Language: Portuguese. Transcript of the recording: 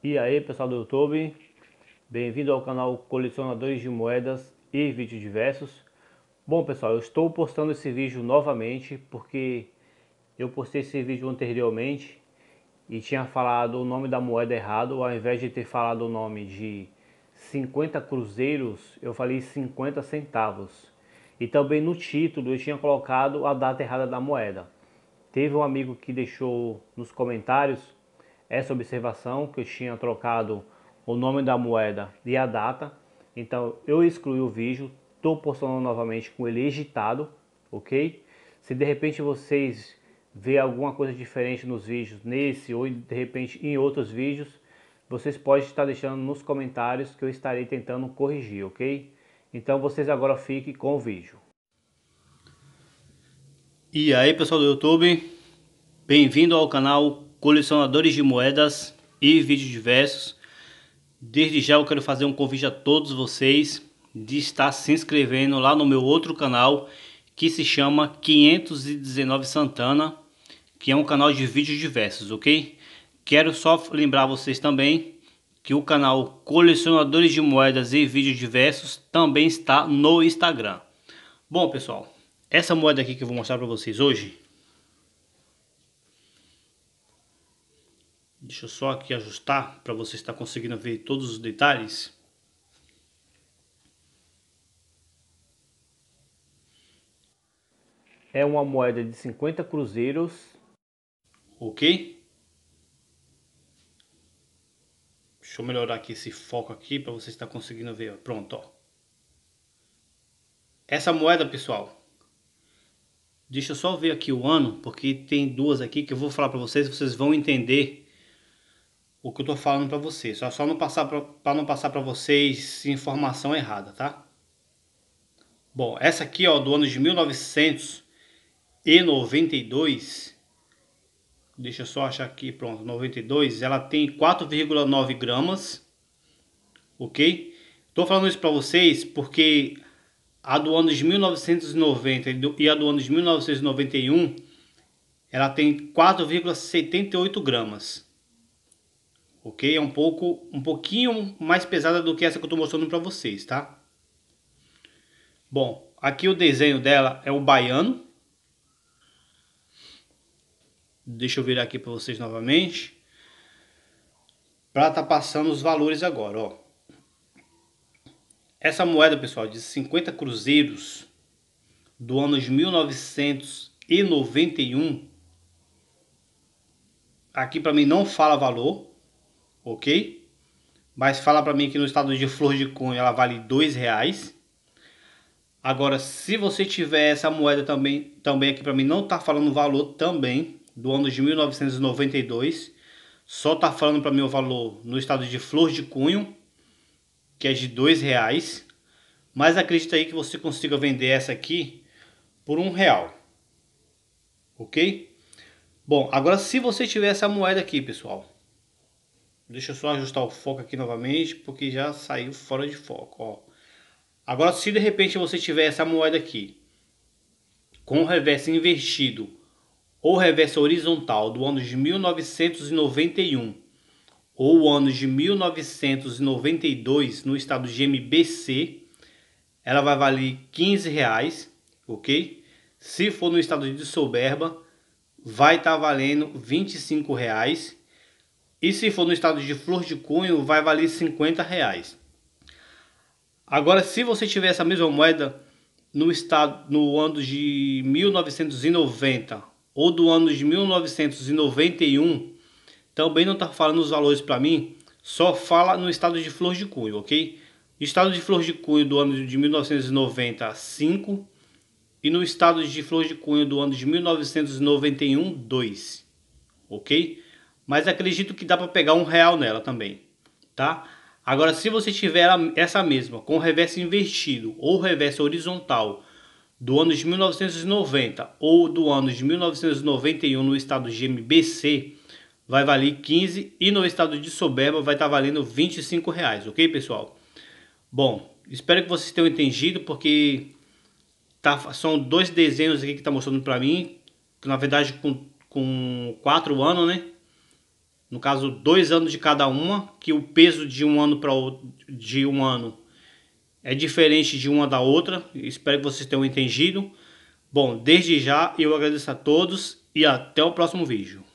E aí pessoal do YouTube, bem-vindo ao canal Colecionadores de Moedas e Vídeos Diversos. Bom pessoal, eu estou postando esse vídeo novamente porque eu postei esse vídeo anteriormente e tinha falado o nome da moeda errado, ao invés de ter falado o nome de 50 cruzeiros, eu falei 50 centavos. E também no título eu tinha colocado a data errada da moeda. Teve um amigo que deixou nos comentários essa observação que eu tinha trocado o nome da moeda e a data. Então eu excluí o vídeo, estou postando novamente com ele editado, ok? Se de repente vocês vê alguma coisa diferente nos vídeos, nesse ou de repente em outros vídeos, vocês podem estar deixando nos comentários que eu estarei tentando corrigir, ok? Então vocês agora fiquem com o vídeo. E aí pessoal do YouTube, bem-vindo ao canal colecionadores de moedas e vídeos diversos. Desde já eu quero fazer um convite a todos vocês de estar se inscrevendo lá no meu outro canal que se chama 519 Santana, que é um canal de vídeos diversos, ok? Quero só lembrar vocês também que o canal Colecionadores de Moedas e Vídeos Diversos também está no Instagram. Bom pessoal, essa moeda aqui que eu vou mostrar para vocês hoje Deixa eu só aqui ajustar para você estar tá conseguindo ver todos os detalhes. É uma moeda de 50 cruzeiros. Ok. Deixa eu melhorar aqui esse foco aqui para você estar tá conseguindo ver. Pronto, ó. Essa moeda, pessoal. Deixa eu só ver aqui o ano, porque tem duas aqui que eu vou falar para vocês, vocês vão entender o que eu tô falando para vocês. Só, só não passar para não passar para vocês informação errada, tá? Bom, essa aqui ó do ano de 1992. Deixa eu só achar aqui, pronto, 92. Ela tem 4,9 gramas, ok? Tô falando isso para vocês porque a do ano de 1990 e a do ano de 1991 ela tem 4,78 gramas ok? É um pouco, um pouquinho mais pesada do que essa que eu estou mostrando para vocês, tá? Bom, aqui o desenho dela é o baiano. Deixa eu virar aqui para vocês novamente. Para tá passando os valores agora, ó. Essa moeda, pessoal, é de 50 cruzeiros do ano de 1991. Aqui para mim não fala valor, ok? Mas fala para mim que no estado de flor de cunho ela vale dois reais. Agora, se você tiver essa moeda também, também aqui para mim não tá falando o valor também do ano de 1992, só tá falando para mim o valor no estado de flor de cunho, que é de dois reais. Mas acredita aí que você consiga vender essa aqui por um real, ok? Bom, agora se você tiver essa moeda aqui, pessoal, Deixa eu só ajustar o foco aqui novamente, porque já saiu fora de foco, ó. Agora, se de repente você tiver essa moeda aqui, com o reverso invertido ou reverso horizontal do ano de 1991 ou o ano de 1992 no estado de MBC, ela vai valer 15 reais, ok? Se for no estado de Soberba, vai estar tá valendo 25 reais e se for no estado de Flor de Cunho, vai valer 50 reais. Agora, se você tiver essa mesma moeda no estado no ano de 1990 ou do ano de 1991, também não está falando os valores para mim, só fala no estado de Flor de Cunho, ok? Estado de Flor de Cunho do ano de 1995 e no estado de Flor de Cunho do ano de 1991, 2, ok? mas acredito que dá para pegar um real nela também, tá? Agora, se você tiver essa mesma com reverso invertido ou reverso horizontal do ano de 1990 ou do ano de 1991 no estado de MBC, vai valer 15 e no estado de Soberba vai estar tá valendo 25 reais, ok pessoal? Bom, espero que vocês tenham entendido porque tá, são dois desenhos aqui que está mostrando para mim, na verdade com, com quatro anos, né? no caso dois anos de cada uma, que o peso de um ano para de um ano é diferente de uma da outra. Espero que vocês tenham entendido. Bom, desde já eu agradeço a todos e até o próximo vídeo.